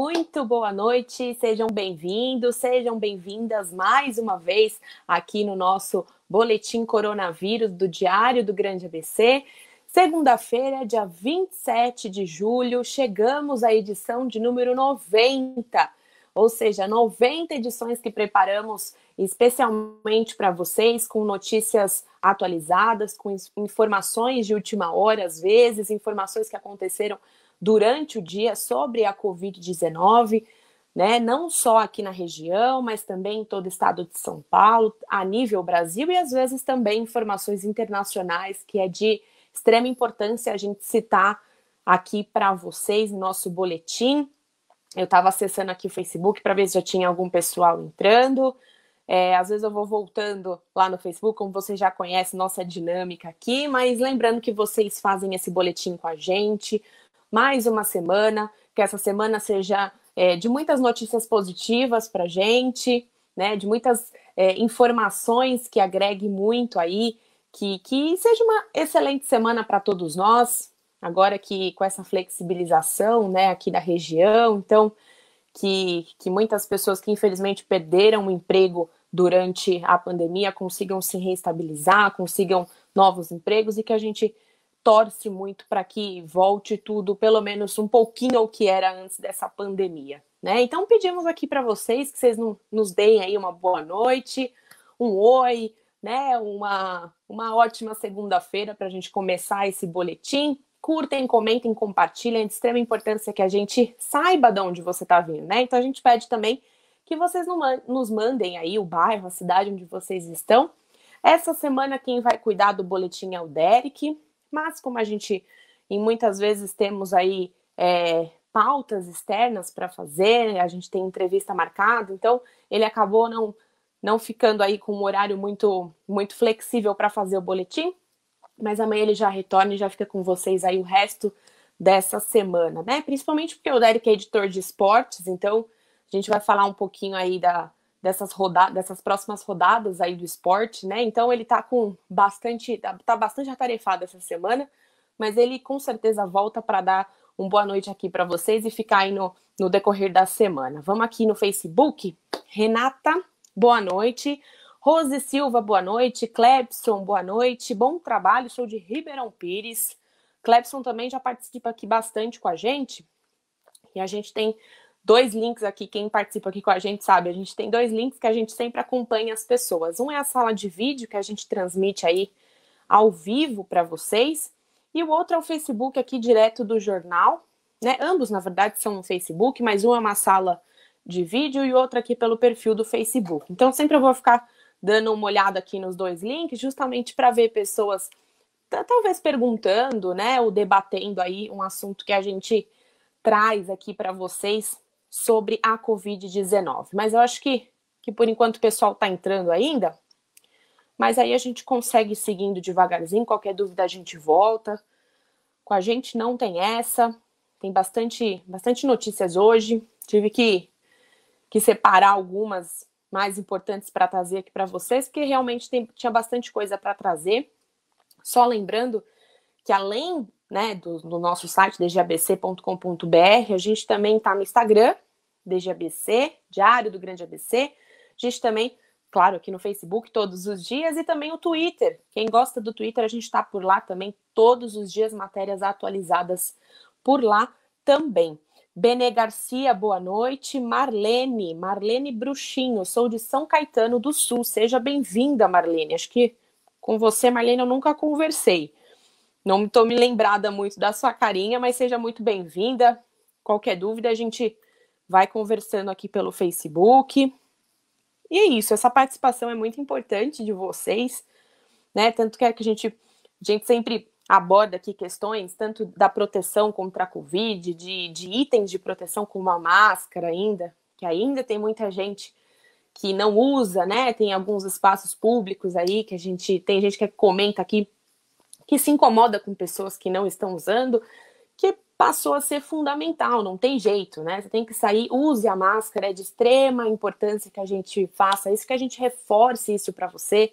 Muito boa noite, sejam bem-vindos, sejam bem-vindas mais uma vez aqui no nosso Boletim Coronavírus do Diário do Grande ABC. Segunda-feira, dia 27 de julho, chegamos à edição de número 90, ou seja, 90 edições que preparamos especialmente para vocês, com notícias atualizadas, com informações de última hora, às vezes, informações que aconteceram durante o dia sobre a Covid-19, né? Não só aqui na região, mas também em todo o estado de São Paulo, a nível Brasil e às vezes também informações internacionais que é de extrema importância a gente citar aqui para vocês nosso boletim. Eu estava acessando aqui o Facebook para ver se já tinha algum pessoal entrando. É, às vezes eu vou voltando lá no Facebook, como vocês já conhecem nossa dinâmica aqui, mas lembrando que vocês fazem esse boletim com a gente, mais uma semana, que essa semana seja é, de muitas notícias positivas para gente, né? De muitas é, informações que agregue muito aí, que, que seja uma excelente semana para todos nós. Agora que com essa flexibilização, né, aqui da região, então que, que muitas pessoas que infelizmente perderam o emprego durante a pandemia consigam se reestabilizar, consigam novos empregos e que a gente torce muito para que volte tudo, pelo menos um pouquinho ao que era antes dessa pandemia. Né? Então pedimos aqui para vocês que vocês nos deem aí uma boa noite, um oi, né? Uma, uma ótima segunda-feira para a gente começar esse boletim. Curtem, comentem, compartilhem. É de extrema importância que a gente saiba de onde você está vindo, né? Então a gente pede também que vocês nos mandem aí o bairro, a cidade onde vocês estão. Essa semana quem vai cuidar do boletim é o Derek. Mas como a gente, e muitas vezes temos aí é, pautas externas para fazer, a gente tem entrevista marcada, então ele acabou não não ficando aí com um horário muito muito flexível para fazer o boletim, mas amanhã ele já retorna e já fica com vocês aí o resto dessa semana, né? Principalmente porque o Derek é editor de esportes, então a gente vai falar um pouquinho aí da, dessas rodadas, dessas próximas rodadas aí do esporte, né? Então ele tá com bastante, tá, tá bastante atarefado essa semana, mas ele com certeza volta para dar um boa noite aqui para vocês e ficar aí no, no decorrer da semana. Vamos aqui no Facebook. Renata, boa noite. Rose Silva, boa noite. Clebson, boa noite. Bom trabalho, sou de Ribeirão Pires. Clebson também já participa aqui bastante com a gente. E a gente tem dois links aqui, quem participa aqui com a gente sabe, a gente tem dois links que a gente sempre acompanha as pessoas. Um é a sala de vídeo que a gente transmite aí ao vivo para vocês, e o outro é o Facebook aqui direto do jornal, né? Ambos, na verdade, são no Facebook, mas um é uma sala de vídeo e outro aqui pelo perfil do Facebook. Então sempre eu vou ficar dando uma olhada aqui nos dois links, justamente para ver pessoas talvez perguntando, né, ou debatendo aí um assunto que a gente traz aqui para vocês sobre a Covid-19. Mas eu acho que, que por enquanto o pessoal está entrando ainda, mas aí a gente consegue seguindo devagarzinho. Qualquer dúvida a gente volta. Com a gente não tem essa. Tem bastante, bastante notícias hoje. Tive que, que separar algumas mais importantes para trazer aqui para vocês, porque realmente tem, tinha bastante coisa para trazer. Só lembrando que além né, do, do nosso site, dgabc.com.br. A gente também está no Instagram, dgabc, Diário do Grande ABC. A gente também, claro, aqui no Facebook todos os dias e também o Twitter. Quem gosta do Twitter, a gente está por lá também todos os dias, matérias atualizadas por lá também. Bene Garcia, boa noite. Marlene, Marlene Bruxinho, sou de São Caetano do Sul. Seja bem-vinda, Marlene. Acho que com você, Marlene, eu nunca conversei. Não estou me lembrada muito da sua carinha, mas seja muito bem-vinda. Qualquer dúvida, a gente vai conversando aqui pelo Facebook. E é isso, essa participação é muito importante de vocês, né? Tanto que, é que a gente, a gente sempre aborda aqui questões tanto da proteção contra a Covid, de, de itens de proteção como a máscara ainda, que ainda tem muita gente que não usa, né? Tem alguns espaços públicos aí que a gente tem gente que comenta aqui que se incomoda com pessoas que não estão usando, que passou a ser fundamental, não tem jeito, né? Você tem que sair, use a máscara, é de extrema importância que a gente faça isso, que a gente reforce isso para você.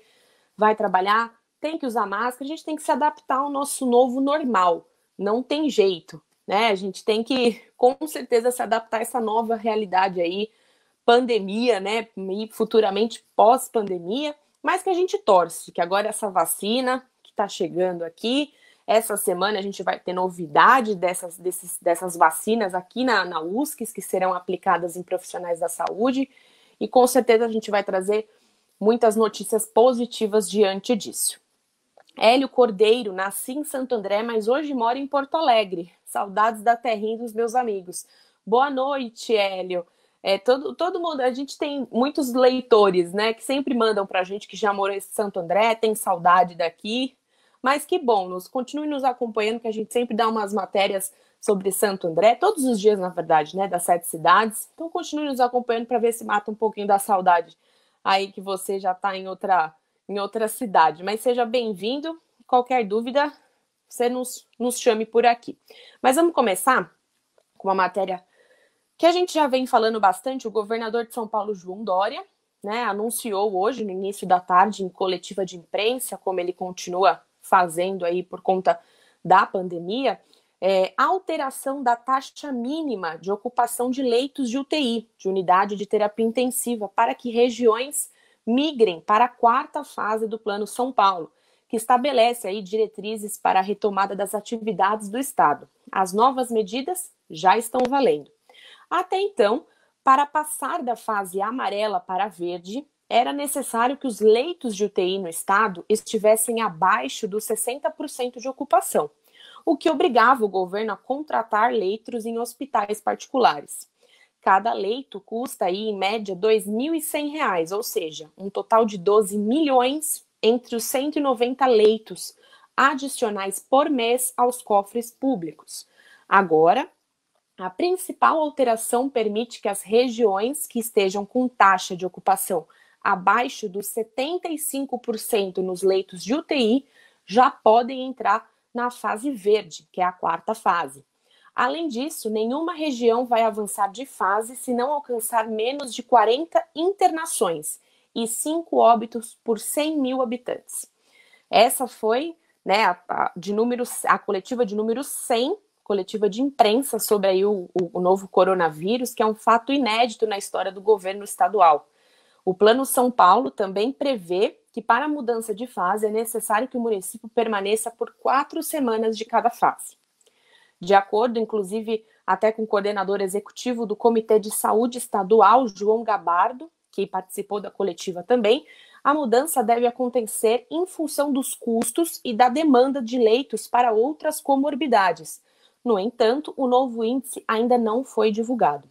Vai trabalhar, tem que usar máscara, a gente tem que se adaptar ao nosso novo normal, não tem jeito, né? A gente tem que, com certeza, se adaptar a essa nova realidade aí, pandemia, né? E futuramente pós-pandemia, mas que a gente torce, que agora essa vacina está chegando aqui. Essa semana a gente vai ter novidade dessas, desses, dessas vacinas aqui na, na USCS, que serão aplicadas em profissionais da saúde, e com certeza a gente vai trazer muitas notícias positivas diante disso. Hélio Cordeiro nasci em Santo André, mas hoje mora em Porto Alegre. Saudades da terrinha dos meus amigos. Boa noite, Hélio. É, todo, todo mundo, a gente tem muitos leitores, né, que sempre mandam para a gente que já morou em Santo André, tem saudade daqui. Mas que bom, nos continue nos acompanhando, que a gente sempre dá umas matérias sobre Santo André, todos os dias, na verdade, né, das sete cidades. Então continue nos acompanhando para ver se mata um pouquinho da saudade aí que você já está em outra, em outra cidade. Mas seja bem-vindo. Qualquer dúvida, você nos, nos chame por aqui. Mas vamos começar com uma matéria que a gente já vem falando bastante. O governador de São Paulo, João Dória, né, anunciou hoje, no início da tarde, em coletiva de imprensa, como ele continua fazendo aí por conta da pandemia, é, alteração da taxa mínima de ocupação de leitos de UTI, de unidade de terapia intensiva, para que regiões migrem para a quarta fase do Plano São Paulo, que estabelece aí diretrizes para a retomada das atividades do Estado. As novas medidas já estão valendo. Até então, para passar da fase amarela para verde, era necessário que os leitos de UTI no estado estivessem abaixo dos 60% de ocupação, o que obrigava o governo a contratar leitos em hospitais particulares. Cada leito custa aí, em média R$ 2.100, ou seja, um total de 12 milhões entre os 190 leitos adicionais por mês aos cofres públicos. Agora, a principal alteração permite que as regiões que estejam com taxa de ocupação abaixo dos 75% nos leitos de UTI já podem entrar na fase verde, que é a quarta fase. Além disso, nenhuma região vai avançar de fase se não alcançar menos de 40 internações e 5 óbitos por 100 mil habitantes. Essa foi né, a, a, de número, a coletiva de número 100, coletiva de imprensa sobre aí o, o, o novo coronavírus, que é um fato inédito na história do governo estadual. O Plano São Paulo também prevê que, para a mudança de fase, é necessário que o município permaneça por quatro semanas de cada fase. De acordo, inclusive, até com o coordenador executivo do Comitê de Saúde Estadual, João Gabardo, que participou da coletiva também, a mudança deve acontecer em função dos custos e da demanda de leitos para outras comorbidades. No entanto, o novo índice ainda não foi divulgado.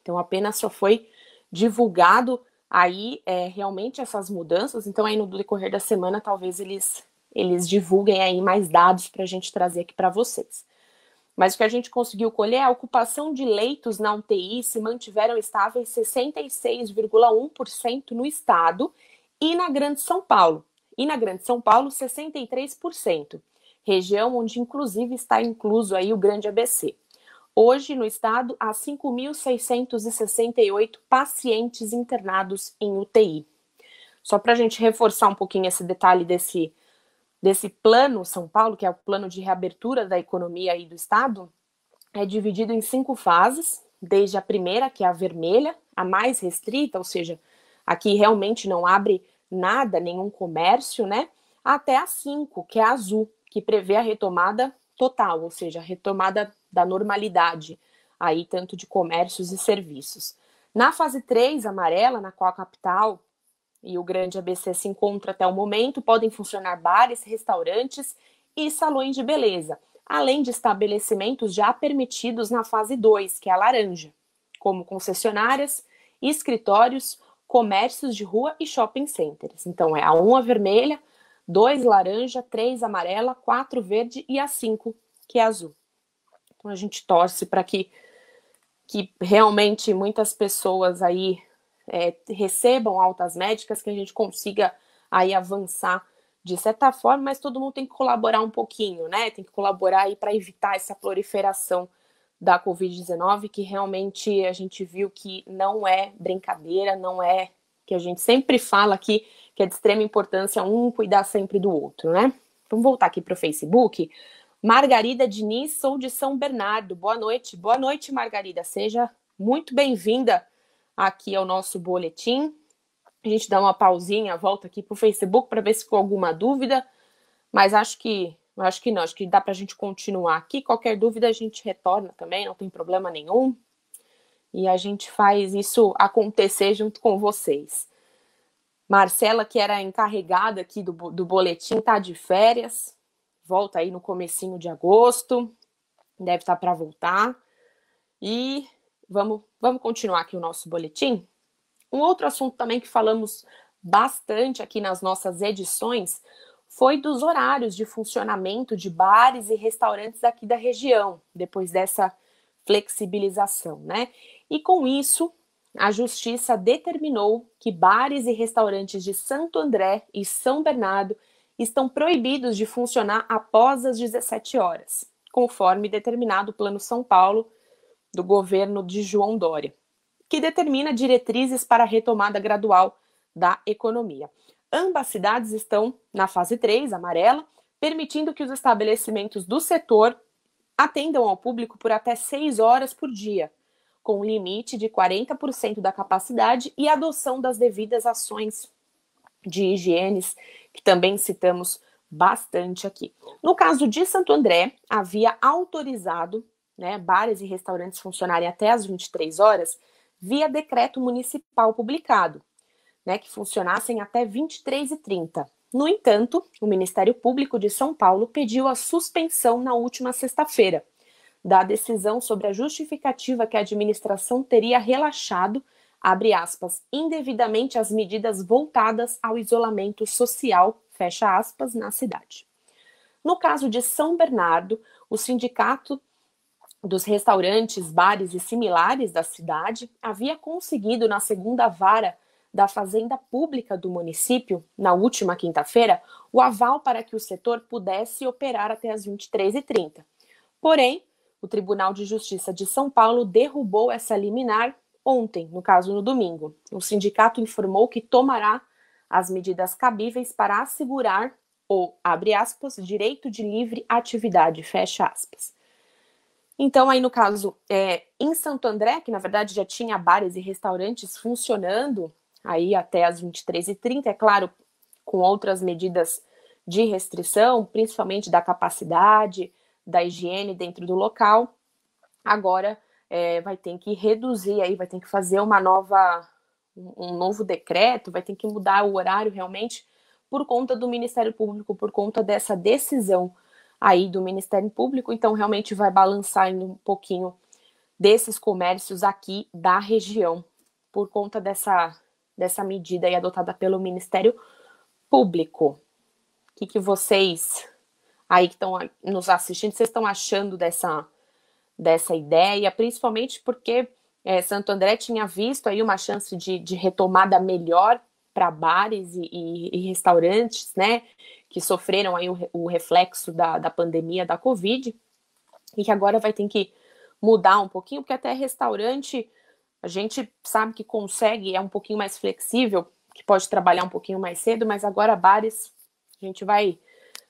Então, apenas só foi divulgado aí é, realmente essas mudanças. Então, aí no decorrer da semana, talvez eles, eles divulguem aí mais dados para a gente trazer aqui para vocês. Mas o que a gente conseguiu colher é a ocupação de leitos na UTI se mantiveram estáveis 66,1% no estado e na Grande São Paulo. E na Grande São Paulo, 63%, região onde inclusive está incluso aí o Grande ABC. Hoje, no estado, há 5.668 pacientes internados em UTI. Só para a gente reforçar um pouquinho esse detalhe desse, desse plano São Paulo, que é o plano de reabertura da economia aí do estado, é dividido em cinco fases, desde a primeira, que é a vermelha, a mais restrita, ou seja, aqui realmente não abre nada, nenhum comércio, né? Até a cinco, que é a azul, que prevê a retomada total, ou seja, a retomada da normalidade, aí tanto de comércios e serviços. Na fase 3 amarela, na qual a capital e o grande ABC se encontram até o momento, podem funcionar bares, restaurantes e salões de beleza, além de estabelecimentos já permitidos na fase 2, que é a laranja, como concessionárias, escritórios, comércios de rua e shopping centers. Então é a uma vermelha, 2 laranja, 3 amarela, 4 verde e a 5, que é azul. Então a gente torce para que, que realmente muitas pessoas aí é, recebam altas médicas, que a gente consiga aí avançar de certa forma, mas todo mundo tem que colaborar um pouquinho, né? Tem que colaborar aí para evitar essa proliferação da Covid-19, que realmente a gente viu que não é brincadeira, não é que a gente sempre fala aqui, que é de extrema importância um cuidar sempre do outro, né? Vamos voltar aqui para o Facebook. Margarida Diniz, sou de São Bernardo. Boa noite. Boa noite, Margarida. Seja muito bem-vinda aqui ao nosso boletim. A gente dá uma pausinha, volta aqui para o Facebook para ver se ficou alguma dúvida, mas acho que acho que não, acho que dá para a gente continuar aqui. Qualquer dúvida a gente retorna também, não tem problema nenhum e a gente faz isso acontecer junto com vocês. Marcela, que era encarregada aqui do, do boletim, tá de férias, volta aí no comecinho de agosto, deve estar tá para voltar. E vamos, vamos continuar aqui o nosso boletim. Um outro assunto também que falamos bastante aqui nas nossas edições foi dos horários de funcionamento de bares e restaurantes aqui da região, depois dessa flexibilização, né? E com isso, a justiça determinou que bares e restaurantes de Santo André e São Bernardo estão proibidos de funcionar após as 17 horas, conforme determinado o Plano São Paulo do governo de João Dória, que determina diretrizes para a retomada gradual da economia. Ambas cidades estão na fase 3, amarela, permitindo que os estabelecimentos do setor atendam ao público por até seis horas por dia, com limite de 40% da capacidade e adoção das devidas ações de higienes, que também citamos bastante aqui. No caso de Santo André, havia autorizado né, bares e restaurantes funcionarem até as 23 horas via decreto municipal publicado, né, que funcionassem até 23h30. No entanto, o Ministério Público de São Paulo pediu a suspensão na última sexta-feira da decisão sobre a justificativa que a administração teria relaxado, abre aspas, indevidamente as medidas voltadas ao isolamento social, fecha aspas, na cidade. No caso de São Bernardo, o sindicato dos restaurantes, bares e similares da cidade havia conseguido na segunda vara da Fazenda Pública do município, na última quinta-feira, o aval para que o setor pudesse operar até as 23h30. Porém, o Tribunal de Justiça de São Paulo derrubou essa liminar ontem, no caso no domingo. O sindicato informou que tomará as medidas cabíveis para assegurar o, abre aspas, direito de livre atividade, fecha aspas. Então, aí no caso, é, em Santo André, que na verdade já tinha bares e restaurantes funcionando aí até as 23h30, é claro, com outras medidas de restrição, principalmente da capacidade, da higiene dentro do local. Agora é, vai ter que reduzir aí, vai ter que fazer uma nova, um novo decreto, vai ter que mudar o horário realmente por conta do Ministério Público, por conta dessa decisão aí do Ministério Público. Então realmente vai balançar ainda um pouquinho desses comércios aqui da região por conta dessa dessa medida aí adotada pelo Ministério Público. O que, que vocês aí que estão nos assistindo, vocês estão achando dessa, dessa ideia, principalmente porque é, Santo André tinha visto aí uma chance de, de retomada melhor para bares e, e, e, restaurantes, né, que sofreram aí o, o reflexo da, da pandemia da Covid, e que agora vai ter que mudar um pouquinho, porque até restaurante a gente sabe que consegue, é um pouquinho mais flexível, que pode trabalhar um pouquinho mais cedo, mas agora bares, a gente vai,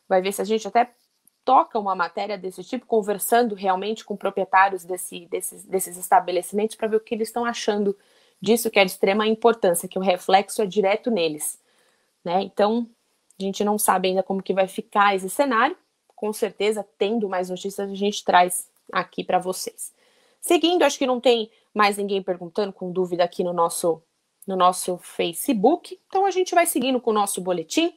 vai ver se a gente até toca uma matéria desse tipo, conversando realmente com proprietários desse, desses, desses estabelecimentos para ver o que eles estão achando disso, que é de extrema importância, que o reflexo é direto neles. Né? Então, a gente não sabe ainda como que vai ficar esse cenário. Com certeza, tendo mais notícias, a gente traz aqui para vocês. Seguindo, acho que não tem mais ninguém perguntando com dúvida aqui no nosso no nosso Facebook. Então a gente vai seguindo com o nosso boletim.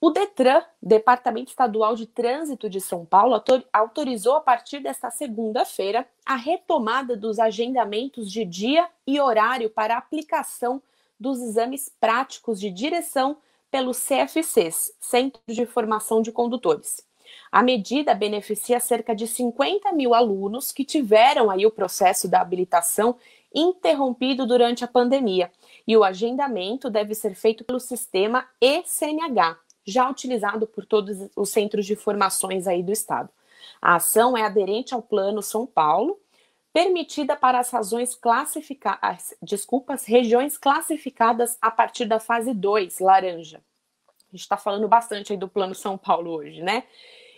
O Detran, Departamento Estadual de Trânsito de São Paulo, autorizou a partir desta segunda-feira a retomada dos agendamentos de dia e horário para aplicação dos exames práticos de direção pelos CFCs, Centro de Formação de Condutores. A medida beneficia cerca de 50 mil alunos que tiveram aí o processo da habilitação interrompido durante a pandemia. E o agendamento deve ser feito pelo sistema ECNH, já utilizado por todos os centros de formações aí do estado. A ação é aderente ao Plano São Paulo, permitida para as razões classificadas, desculpas, regiões classificadas a partir da fase 2, laranja. A gente está falando bastante aí do Plano São Paulo hoje, né?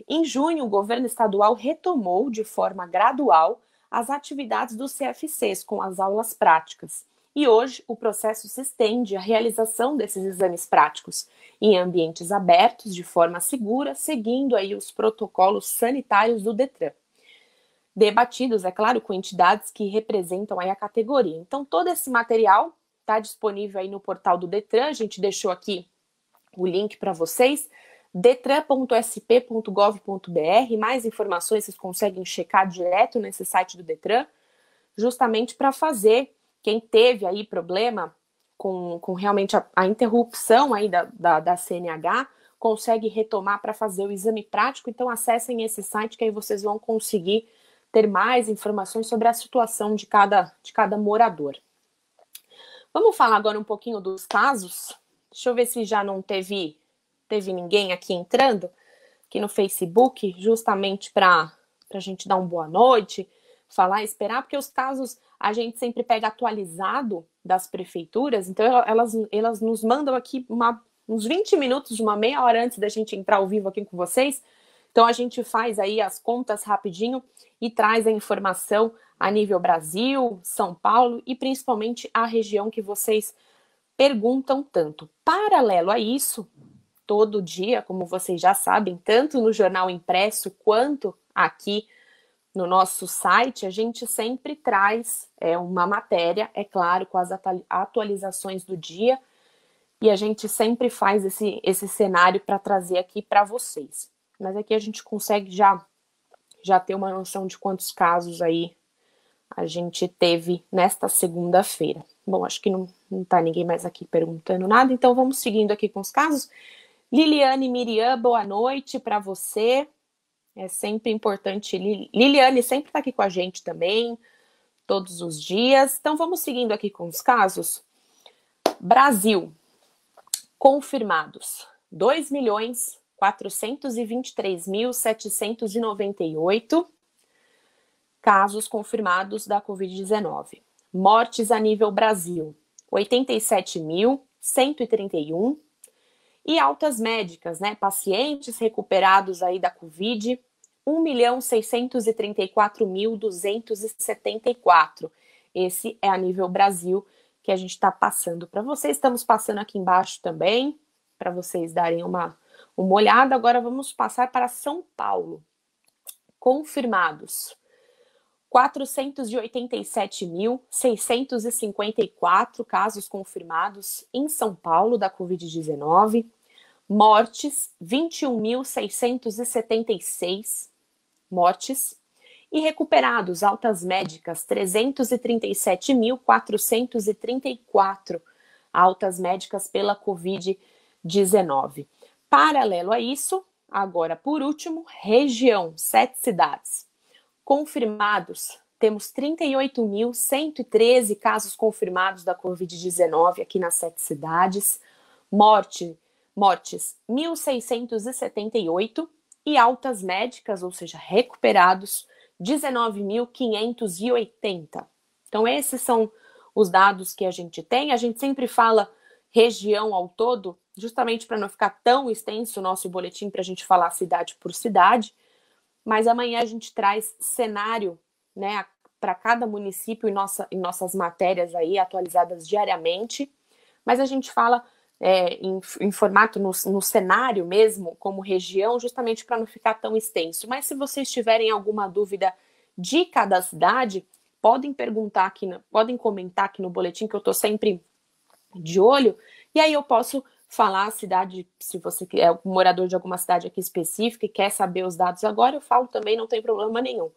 Em junho, o governo estadual retomou de forma gradual as atividades dos CFCs com as aulas práticas. E hoje o processo se estende à realização desses exames práticos em ambientes abertos de forma segura, seguindo aí os protocolos sanitários do Detran. Debatidos, é claro, com entidades que representam aí a categoria. Então todo esse material está disponível aí no portal do Detran, a gente deixou aqui o link para vocês detran.sp.gov.br. Mais informações vocês conseguem checar direto nesse site do Detran, justamente para fazer quem teve aí problema com, com realmente a, a interrupção aí da, da, da CNH, consegue retomar para fazer o exame prático. Então acessem esse site que aí vocês vão conseguir ter mais informações sobre a situação de cada, de cada morador. Vamos falar agora um pouquinho dos casos. Deixa eu ver se já não teve teve ninguém aqui entrando, aqui no Facebook, justamente para a gente dar uma boa noite, falar, esperar, porque os casos a gente sempre pega atualizado das prefeituras, então elas, elas nos mandam aqui uma, uns 20 minutos, uma meia hora antes da gente entrar ao vivo aqui com vocês. Então a gente faz aí as contas rapidinho e traz a informação a nível Brasil, São Paulo e principalmente a região que vocês perguntam tanto. Paralelo a isso, todo dia, como vocês já sabem, tanto no jornal impresso quanto aqui no nosso site, a gente sempre traz é, uma matéria, é claro, com as atualizações do dia, e a gente sempre faz esse, esse cenário para trazer aqui para vocês. Mas aqui a gente consegue já, já ter uma noção de quantos casos aí a gente teve nesta segunda-feira. Bom, acho que não, não tá ninguém mais aqui perguntando nada, então vamos seguindo aqui com os casos. Liliane Miriam, boa noite para você. É sempre importante. Liliane sempre está aqui com a gente também, todos os dias. Então vamos seguindo aqui com os casos. Brasil, confirmados: 2 milhões 423.798 casos confirmados da Covid-19. Mortes a nível Brasil: 87.131 e altas médicas, né? Pacientes recuperados aí da Covid, 1.634.274. Esse é a nível Brasil que a gente está passando para vocês. Estamos passando aqui embaixo também, para vocês darem uma, uma olhada. Agora vamos passar para São Paulo. Confirmados 487.654 casos confirmados em São Paulo da Covid-19, mortes 21.676 mortes e recuperados altas médicas 337.434 altas médicas pela Covid-19. Paralelo a isso, agora por último, região, sete cidades confirmados. Temos 38.113 casos confirmados da Covid-19 aqui nas sete cidades. Morte, mortes 1.678 e altas médicas, ou seja, recuperados 19.580. Então, esses são os dados que a gente tem. A gente sempre fala região ao todo, justamente para não ficar tão extenso o nosso boletim, para a gente falar cidade por cidade. Mas amanhã a gente traz cenário, né, para cada município em, nossa, em nossas matérias aí atualizadas diariamente. Mas a gente fala é, em, em, formato no, no, cenário mesmo, como região, justamente para não ficar tão extenso. Mas se vocês tiverem alguma dúvida de cada cidade, podem perguntar aqui, podem comentar aqui no boletim que eu estou sempre de olho, e aí eu posso falar a cidade, se você é morador de alguma cidade aqui específica e quer saber os dados agora, eu falo também, não tem problema nenhum.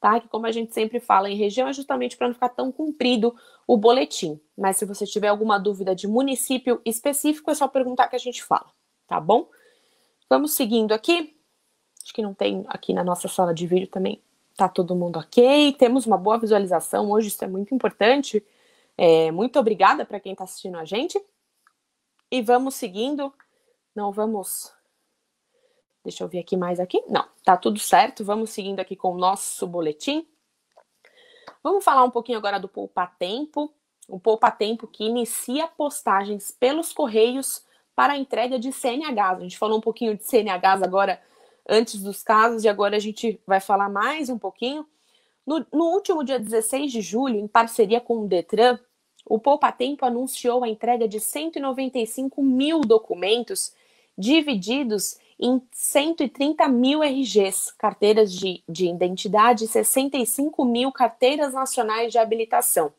Tá? Que como a gente sempre fala em região, é justamente para não ficar tão comprido o boletim. Mas se você tiver alguma dúvida de município específico, é só perguntar que a gente fala, tá bom? Vamos seguindo aqui. Acho que não tem aqui na nossa sala de vídeo também. Tá todo mundo ok? Temos uma boa visualização hoje, isso é muito importante. É, muito obrigada para quem está assistindo a gente. E vamos seguindo. Não vamos. Deixa eu ver aqui mais aqui. Não, tá tudo certo. Vamos seguindo aqui com o nosso boletim. Vamos falar um pouquinho agora do poupa-tempo. O poupa-tempo que inicia postagens pelos correios para a entrega de CNHs. A gente falou um pouquinho de CNHs agora antes dos casos e agora a gente vai falar mais um pouquinho. No, no último dia 16 de julho, em parceria com o Detran, o Poupa Tempo anunciou a entrega de 195 mil documentos divididos em 130 mil RGs, carteiras de, de identidade e 65 mil carteiras nacionais de habilitação.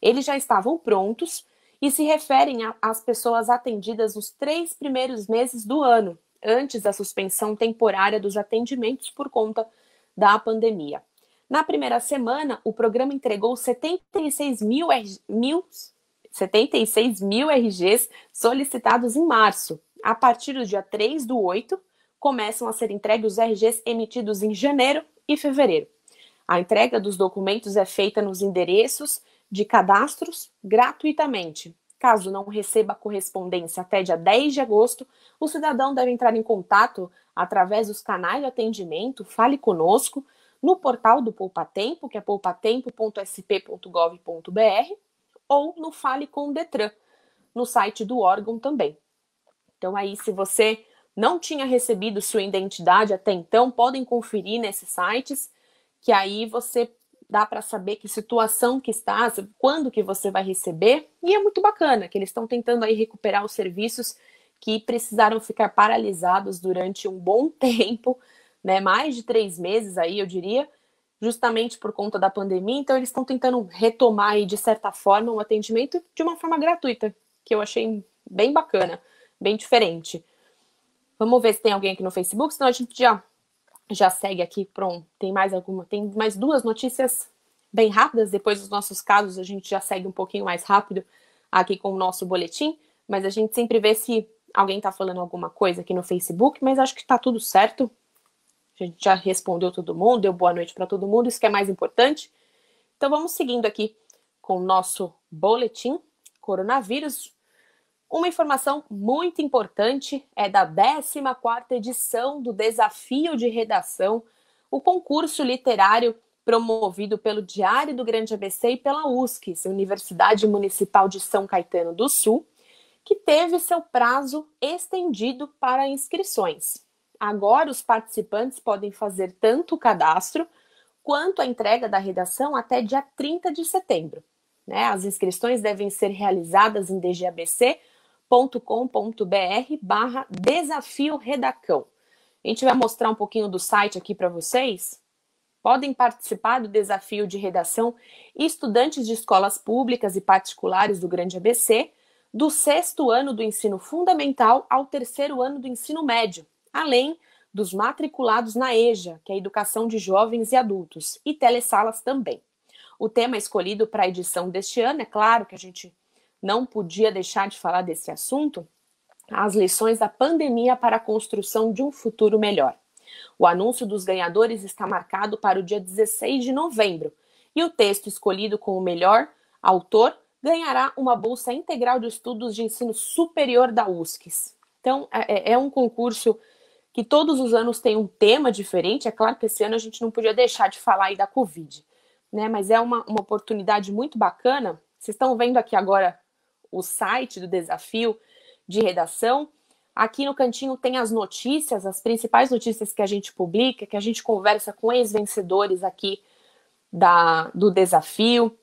Eles já estavam prontos e se referem às pessoas atendidas nos três primeiros meses do ano, antes da suspensão temporária dos atendimentos por conta da pandemia. Na primeira semana, o programa entregou 76 mil, mil, 76 mil RGs solicitados em março. A partir do dia 3 do 8, começam a ser entregues os RGs emitidos em janeiro e fevereiro. A entrega dos documentos é feita nos endereços de cadastros gratuitamente. Caso não receba correspondência até dia 10 de agosto, o cidadão deve entrar em contato através dos canais de atendimento Fale Conosco no portal do Poupa Tempo, que é poupatempo.sp.gov.br, ou no Fale com o Detran, no site do órgão também. Então aí, se você não tinha recebido sua identidade até então, podem conferir nesses sites, que aí você dá para saber que situação que está, quando que você vai receber, e é muito bacana que eles estão tentando aí recuperar os serviços que precisaram ficar paralisados durante um bom tempo né, mais de três meses aí, eu diria, justamente por conta da pandemia. Então, eles estão tentando retomar aí, de certa forma, um atendimento de uma forma gratuita, que eu achei bem bacana, bem diferente. Vamos ver se tem alguém aqui no Facebook, senão a gente já, já segue aqui. Pronto, tem mais alguma, tem mais duas notícias bem rápidas. Depois dos nossos casos, a gente já segue um pouquinho mais rápido aqui com o nosso boletim, mas a gente sempre vê se alguém está falando alguma coisa aqui no Facebook, mas acho que está tudo certo. A gente já respondeu todo mundo, deu boa noite para todo mundo, isso que é mais importante. Então vamos seguindo aqui com o nosso boletim coronavírus. Uma informação muito importante é da 14ª edição do Desafio de Redação, o concurso literário promovido pelo Diário do Grande ABC e pela USCS, Universidade Municipal de São Caetano do Sul, que teve seu prazo estendido para inscrições agora os participantes podem fazer tanto o cadastro quanto a entrega da redação até dia 30 de setembro. Né? As inscrições devem ser realizadas em dgabc.com.br barra desafio redacão. A gente vai mostrar um pouquinho do site aqui para vocês. Podem participar do desafio de redação estudantes de escolas públicas e particulares do Grande ABC do sexto ano do ensino fundamental ao terceiro ano do ensino médio, além dos matriculados na EJA, que é a Educação de Jovens e Adultos, e telesalas também. O tema escolhido para a edição deste ano, é claro que a gente não podia deixar de falar desse assunto, as lições da pandemia para a construção de um futuro melhor. O anúncio dos ganhadores está marcado para o dia 16 de novembro, e o texto escolhido como melhor autor ganhará uma bolsa integral de estudos de ensino superior da USCS. Então, é, é, é um concurso que todos os anos tem um tema diferente. É claro que esse ano a gente não podia deixar de falar aí da Covid, né? Mas é uma, uma oportunidade muito bacana. Vocês estão vendo aqui agora o site do desafio de redação. Aqui no cantinho tem as notícias, as principais notícias que a gente publica, que a gente conversa com ex-vencedores aqui da, do desafio.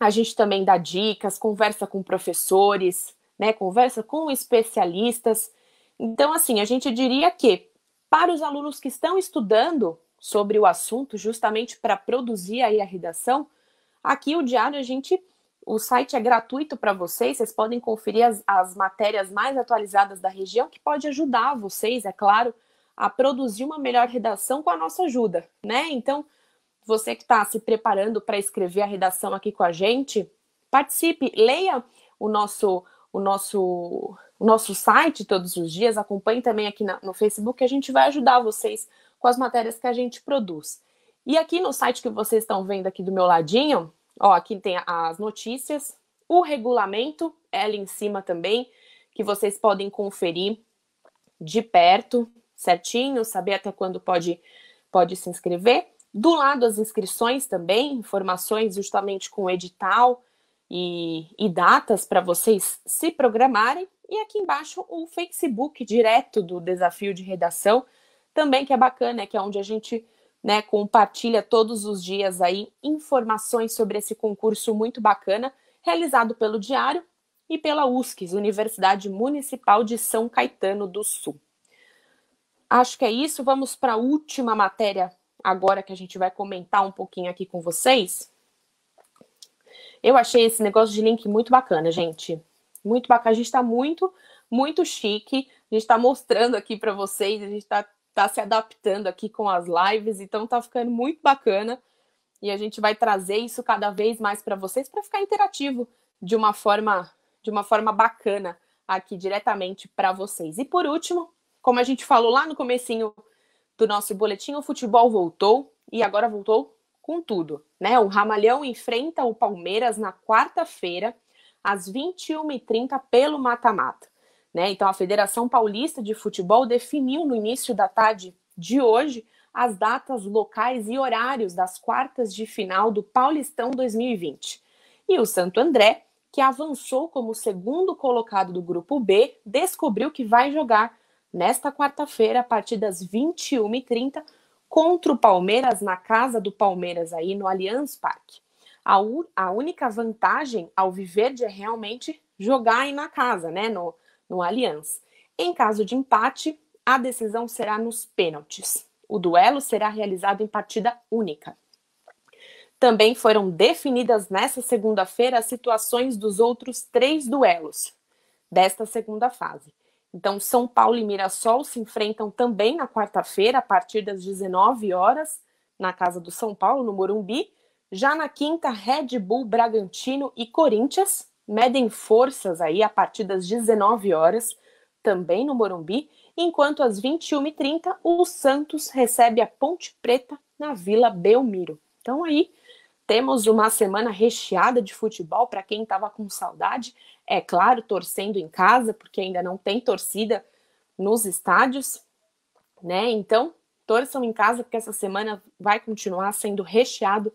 A gente também dá dicas, conversa com professores, né? Conversa com especialistas. Então, assim, a gente diria que para os alunos que estão estudando sobre o assunto, justamente para produzir aí a redação, aqui o diário a gente. O site é gratuito para vocês, vocês podem conferir as, as matérias mais atualizadas da região, que pode ajudar vocês, é claro, a produzir uma melhor redação com a nossa ajuda, né? Então, você que está se preparando para escrever a redação aqui com a gente, participe, leia o nosso, o nosso o nosso site todos os dias, acompanhe também aqui na, no Facebook, que a gente vai ajudar vocês com as matérias que a gente produz. E aqui no site que vocês estão vendo aqui do meu ladinho, ó, aqui tem as notícias, o regulamento, é ali em cima também, que vocês podem conferir de perto, certinho, saber até quando pode, pode se inscrever. Do lado, as inscrições também, informações justamente com edital e, e datas para vocês se programarem. E aqui embaixo o um Facebook direto do desafio de redação, também que é bacana, que é onde a gente né, compartilha todos os dias aí informações sobre esse concurso muito bacana, realizado pelo Diário e pela USCS, Universidade Municipal de São Caetano do Sul. Acho que é isso, vamos para a última matéria agora que a gente vai comentar um pouquinho aqui com vocês. Eu achei esse negócio de link muito bacana, gente. Muito bacana. A gente está muito, muito chique. A gente está mostrando aqui para vocês, a gente está tá se adaptando aqui com as lives, então tá ficando muito bacana. E a gente vai trazer isso cada vez mais para vocês para ficar interativo de uma forma de uma forma bacana aqui diretamente para vocês. E por último, como a gente falou lá no comecinho do nosso boletim, o futebol voltou e agora voltou com tudo, né? O Ramalhão enfrenta o Palmeiras na quarta-feira às 21h30 pelo mata-mata. Né? Então, a Federação Paulista de Futebol definiu no início da tarde de hoje as datas locais e horários das quartas de final do Paulistão 2020. E o Santo André, que avançou como segundo colocado do grupo B, descobriu que vai jogar nesta quarta-feira, a partir das 21h30, contra o Palmeiras, na casa do Palmeiras, aí no Allianz Parque a, a única vantagem ao Viverde é realmente jogar aí na casa, né? No, no Allianz. Em caso de empate, a decisão será nos pênaltis. O duelo será realizado em partida única. Também foram definidas nesta segunda-feira as situações dos outros três duelos desta segunda fase. Então, São Paulo e Mirassol se enfrentam também na quarta-feira, a partir das 19 horas, na Casa do São Paulo, no Morumbi. Já na quinta, Red Bull, Bragantino e Corinthians medem forças aí a partir das 19 horas, também no Morumbi, enquanto às 21h30 o Santos recebe a Ponte Preta na Vila Belmiro. Então aí temos uma semana recheada de futebol para quem estava com saudade, é claro, torcendo em casa, porque ainda não tem torcida nos estádios, né? Então, torçam em casa porque essa semana vai continuar sendo recheado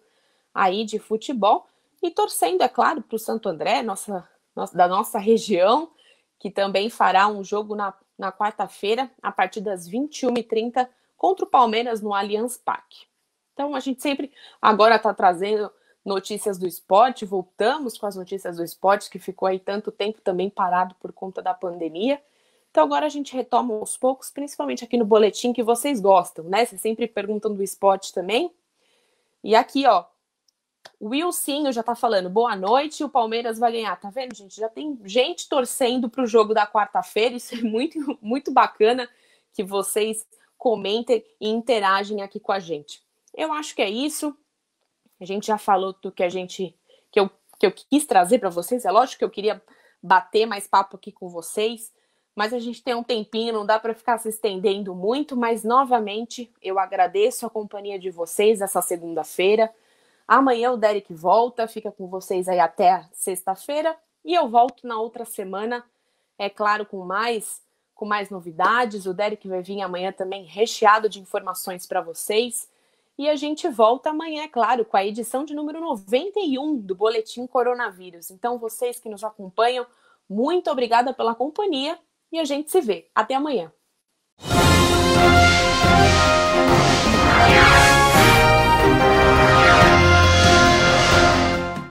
aí de futebol e torcendo, é claro, para o Santo André, nossa, nossa, da nossa região, que também fará um jogo na, na quarta-feira, a partir das 21h30, contra o Palmeiras no Allianz Parque. Então a gente sempre agora está trazendo notícias do esporte, voltamos com as notícias do esporte, que ficou aí tanto tempo também parado por conta da pandemia. Então agora a gente retoma aos poucos, principalmente aqui no boletim que vocês gostam, né? Vocês sempre perguntam do esporte também. E aqui, ó, o Wilsinho já tá falando, boa noite, o Palmeiras vai ganhar. Tá vendo, gente? Já tem gente torcendo pro jogo da quarta-feira. Isso é muito, muito bacana que vocês comentem e interagem aqui com a gente. Eu acho que é isso. A gente já falou do que a gente que eu, que eu quis trazer para vocês. É lógico que eu queria bater mais papo aqui com vocês, mas a gente tem um tempinho, não dá para ficar se estendendo muito, mas novamente eu agradeço a companhia de vocês essa segunda-feira. Amanhã o Derek volta, fica com vocês aí até sexta-feira e eu volto na outra semana, é claro, com mais com mais novidades. O Derek vai vir amanhã também recheado de informações para vocês. E a gente volta amanhã, é claro, com a edição de número 91 do Boletim Coronavírus. Então, vocês que nos acompanham, muito obrigada pela companhia e a gente se vê. Até amanhã.